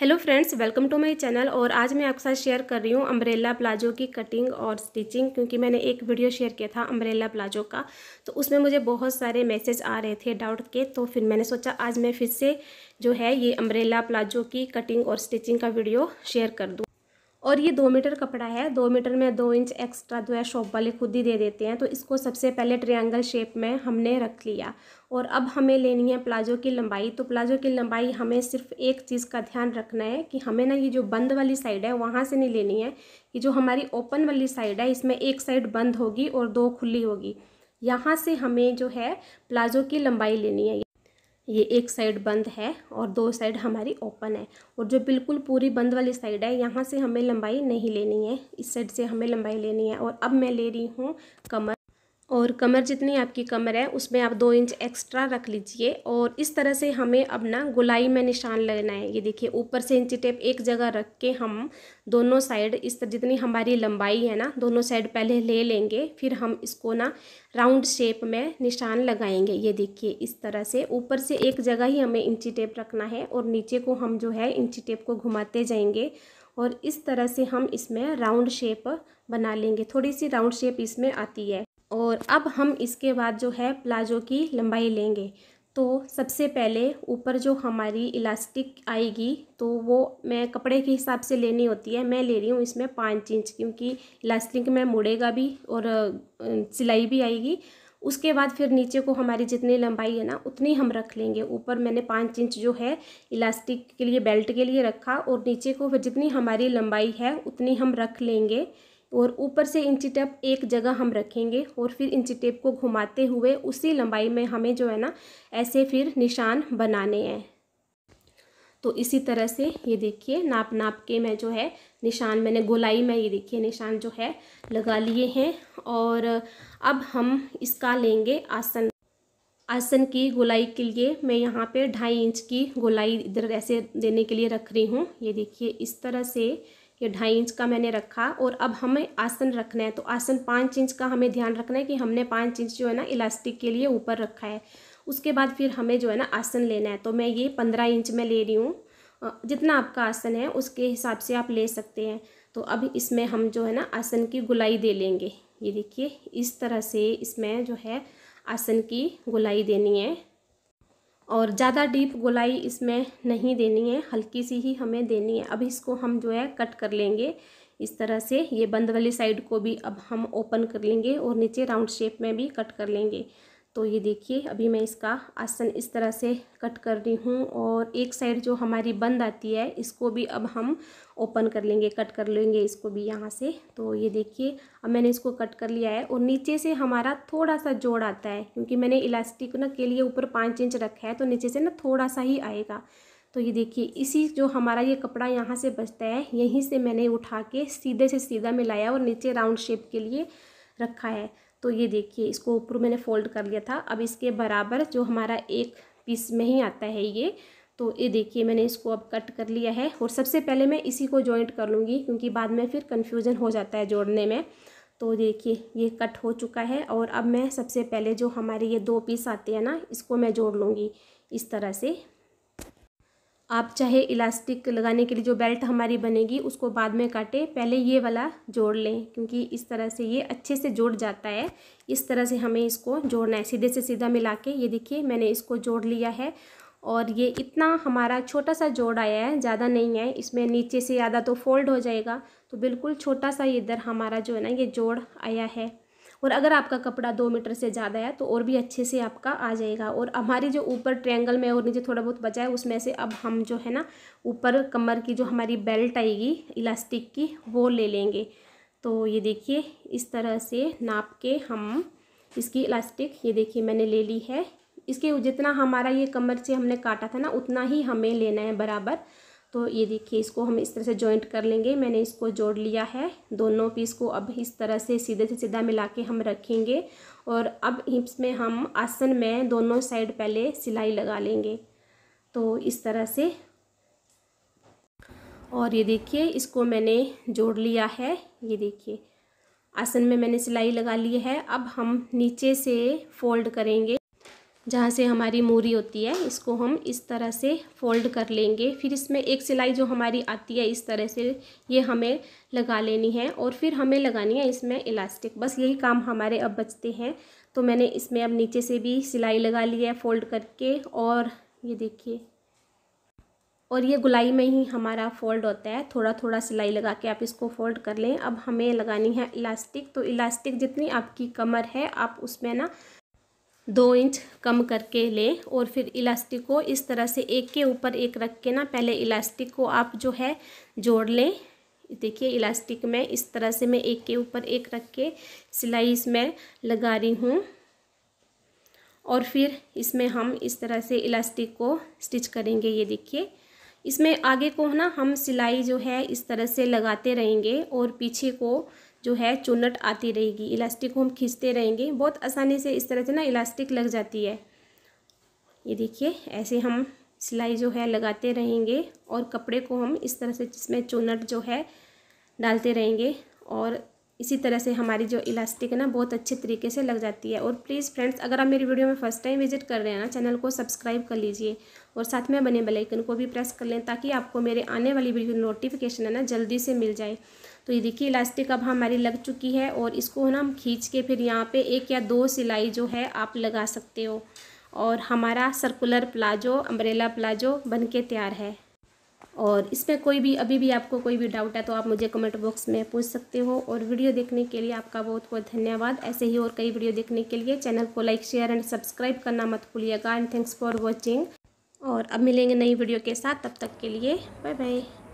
hello friends welcome to my channel और आज मैं आपके साथ शेयर कर रही हूँ अम्ब्रेला प्लाजो की कटिंग और स्टिचिंग क्योंकि मैंने एक वीडियो शेयर किया था अम्ब्रेला प्लाजो का तो उसमें मुझे बहुत सारे मैसेज आ रहे थे डाउट के तो फिर मैंने सोचा आज मैं फिर से जो है ये अम्ब्रेला प्लाजो की कटिंग और स्टिचिंग का वीडियो शेयर कर दूँ और ये दो मीटर कपड़ा है दो मीटर में दो इंच एक्स्ट्रा जो है शॉप वाले खुद ही दे देते हैं तो इसको सबसे पहले ट्रायंगल शेप में हमने रख लिया और अब हमें लेनी है प्लाजो की लंबाई तो प्लाजो की लंबाई हमें सिर्फ एक चीज़ का ध्यान रखना है कि हमें ना ये जो बंद वाली साइड है वहाँ से नहीं लेनी है कि जो हमारी ओपन वाली साइड है इसमें एक साइड बंद होगी और दो खुली होगी यहाँ से हमें जो है प्लाजो की लंबाई लेनी है ये एक साइड बंद है और दो साइड हमारी ओपन है और जो बिल्कुल पूरी बंद वाली साइड है यहाँ से हमें लंबाई नहीं लेनी है इस साइड से हमें लंबाई लेनी है और अब मैं ले रही हूँ कमर और कमर जितनी आपकी कमर है उसमें आप दो इंच एक्स्ट्रा रख लीजिए और इस तरह से हमें अब ना गोलाई में निशान लगना है ये देखिए ऊपर से इंची टेप एक जगह रख के हम दोनों साइड इस तरह जितनी हमारी लंबाई है ना दोनों साइड पहले ले लेंगे फिर हम इसको ना राउंड शेप में निशान लगाएंगे ये देखिए इस तरह से ऊपर से एक जगह ही हमें इंची टेप रखना है और नीचे को हम जो है इंची टेप को घुमाते जाएंगे और इस तरह से हम इसमें राउंड शेप बना लेंगे थोड़ी सी राउंड शेप इसमें आती है और अब हम इसके बाद जो है प्लाजो की लंबाई लेंगे तो सबसे पहले ऊपर जो हमारी इलास्टिक आएगी तो वो मैं कपड़े के हिसाब से लेनी होती है मैं ले रही हूँ इसमें पाँच इंच क्योंकि इलास्टिक में मुड़ेगा भी और सिलाई भी आएगी उसके बाद फिर नीचे को हमारी जितनी लंबाई है ना उतनी हम रख लेंगे ऊपर मैंने पाँच इंच जो है इलास्टिक के लिए बेल्ट के लिए रखा और नीचे को फिर जितनी हमारी लंबाई है उतनी हम रख लेंगे और ऊपर से इंची टेप एक जगह हम रखेंगे और फिर इंची टेप को घुमाते हुए उसी लंबाई में हमें जो है ना ऐसे फिर निशान बनाने हैं तो इसी तरह से ये देखिए नाप नाप के मैं जो है निशान मैंने गोलाई में ये देखिए निशान जो है लगा लिए हैं और अब हम इसका लेंगे आसन आसन की गोलाई के लिए मैं यहाँ पे ढाई इंच की गोलाई इधर ऐसे देने के लिए रख रही हूँ ये देखिए इस तरह से ये ढाई इंच का मैंने रखा और अब हमें आसन रखना है तो आसन पाँच इंच का हमें ध्यान रखना है कि हमने पाँच इंच जो है ना इलास्टिक के लिए ऊपर रखा है उसके बाद फिर हमें जो है ना आसन लेना है तो मैं ये पंद्रह इंच में ले रही हूँ जितना आपका आसन है उसके हिसाब से आप ले सकते हैं तो अब इसमें हम जो है ना आसन की गुलाई दे लेंगे ये देखिए इस तरह से इसमें जो है आसन की गुलाई देनी है और ज़्यादा डीप गोलाई इसमें नहीं देनी है हल्की सी ही हमें देनी है अब इसको हम जो है कट कर लेंगे इस तरह से ये बंद वाली साइड को भी अब हम ओपन कर लेंगे और नीचे राउंड शेप में भी कट कर लेंगे तो ये देखिए अभी मैं इसका आसन इस तरह से कट कर रही हूँ और एक साइड जो हमारी बंद आती है इसको भी अब हम ओपन कर लेंगे कट कर लेंगे इसको भी यहाँ से तो ये देखिए अब मैंने इसको कट कर लिया है और नीचे से हमारा थोड़ा सा जोड़ आता है क्योंकि मैंने इलास्टिक ना के लिए ऊपर पाँच इंच रखा है तो नीचे से ना थोड़ा सा ही आएगा तो ये देखिए इसी जो हमारा ये कपड़ा यहाँ से बचता है यहीं से मैंने उठा के सीधे से सीधा मिलाया और नीचे राउंड शेप के लिए रखा है तो ये देखिए इसको ऊपर मैंने फोल्ड कर लिया था अब इसके बराबर जो हमारा एक पीस में ही आता है ये तो ये देखिए मैंने इसको अब कट कर लिया है और सबसे पहले मैं इसी को जॉइंट कर लूँगी क्योंकि बाद में फिर कन्फ्यूज़न हो जाता है जोड़ने में तो देखिए ये कट हो चुका है और अब मैं सबसे पहले जो हमारे ये दो पीस आते हैं ना इसको मैं जोड़ लूँगी इस तरह से आप चाहे इलास्टिक लगाने के लिए जो बेल्ट हमारी बनेगी उसको बाद में काटें पहले ये वाला जोड़ लें क्योंकि इस तरह से ये अच्छे से जोड़ जाता है इस तरह से हमें इसको जोड़ना है सीधे से सीधा मिला के ये देखिए मैंने इसको जोड़ लिया है और ये इतना हमारा छोटा सा जोड़ आया है ज़्यादा नहीं है इसमें नीचे से ज़्यादा तो फोल्ड हो जाएगा तो बिल्कुल छोटा सा इधर हमारा जो है ना ये जोड़ आया है और अगर आपका कपड़ा दो मीटर से ज़्यादा है तो और भी अच्छे से आपका आ जाएगा और हमारी जो ऊपर ट्रैंगल में और नीचे थोड़ा बहुत बचा है उसमें से अब हम जो है ना ऊपर कमर की जो हमारी बेल्ट आएगी इलास्टिक की वो ले लेंगे तो ये देखिए इस तरह से नाप के हम इसकी इलास्टिक ये देखिए मैंने ले ली है इसके जितना हमारा ये कमर से हमने काटा था ना उतना ही हमें लेना है बराबर तो ये देखिए इसको हम इस तरह से जॉइंट कर लेंगे मैंने इसको जोड़ लिया है दोनों पीस को अब इस तरह से सीधे से सीधा मिला के हम रखेंगे और अब हिप्स में हम आसन में दोनों साइड पहले सिलाई लगा लेंगे तो इस तरह से और ये देखिए इसको मैंने जोड़ लिया है ये देखिए आसन में मैंने सिलाई लगा ली है अब हम नीचे से फोल्ड करेंगे जहाँ से हमारी मूरी होती है इसको हम इस तरह से फोल्ड कर लेंगे फिर इसमें एक सिलाई जो हमारी आती है इस तरह से ये हमें लगा लेनी है और फिर हमें लगानी है इसमें इलास्टिक बस यही काम हमारे अब बचते हैं तो मैंने इसमें अब नीचे से भी सिलाई लगा ली है फोल्ड करके और ये देखिए और ये गुलाई में ही हमारा फोल्ड होता है थोड़ा थोड़ा सिलाई लगा के आप इसको फोल्ड कर लें अब हमें लगानी है इलास्टिक तो इलास्टिक जितनी आपकी कमर है आप उसमें ना दो इंच कम करके ले और फिर इलास्टिक को इस तरह से एक के ऊपर एक रख के ना पहले इलास्टिक को आप जो है जोड़ लें देखिए इलास्टिक में इस तरह से मैं एक के ऊपर एक रख के सिलाई इसमें लगा रही हूँ और फिर इसमें हम इस तरह से इलास्टिक को स्टिच करेंगे ये देखिए इसमें आगे को ना हम सिलाई जो है इस तरह से लगाते रहेंगे और पीछे को जो है चुनट आती रहेगी इलास्टिक को हम खींचते रहेंगे बहुत आसानी से इस तरह से ना इलास्टिक लग जाती है ये देखिए ऐसे हम सिलाई जो है लगाते रहेंगे और कपड़े को हम इस तरह से जिसमें चुनट जो है डालते रहेंगे और इसी तरह से हमारी जो इलास्टिक है ना बहुत अच्छे तरीके से लग जाती है और प्लीज़ फ्रेंड्स अगर आप मेरी वीडियो में फर्स्ट टाइम विजिट कर रहे हैं ना चैनल को सब्सक्राइब कर लीजिए और साथ में बने बेल आइकन को भी प्रेस कर लें ताकि आपको मेरे आने वाली वीडियो नोटिफिकेशन है ना जल्दी से मिल जाए तो ये देखिए इलास्टिक अब हमारी लग चुकी है और इसको ना हम खींच के फिर यहाँ पे एक या दो सिलाई जो है आप लगा सकते हो और हमारा सर्कुलर प्लाजो अम्ब्रेला प्लाजो बन के तैयार है और इसमें कोई भी अभी भी आपको कोई भी डाउट है तो आप मुझे कमेंट बॉक्स में पूछ सकते हो और वीडियो देखने के लिए आपका बहुत बहुत धन्यवाद ऐसे ही और कई वीडियो देखने के लिए चैनल को लाइक शेयर एंड सब्सक्राइब करना मत भूलिएगा एंड थैंक्स फॉर वॉचिंग और अब मिलेंगे नई वीडियो के साथ तब तक के लिए बाय बाय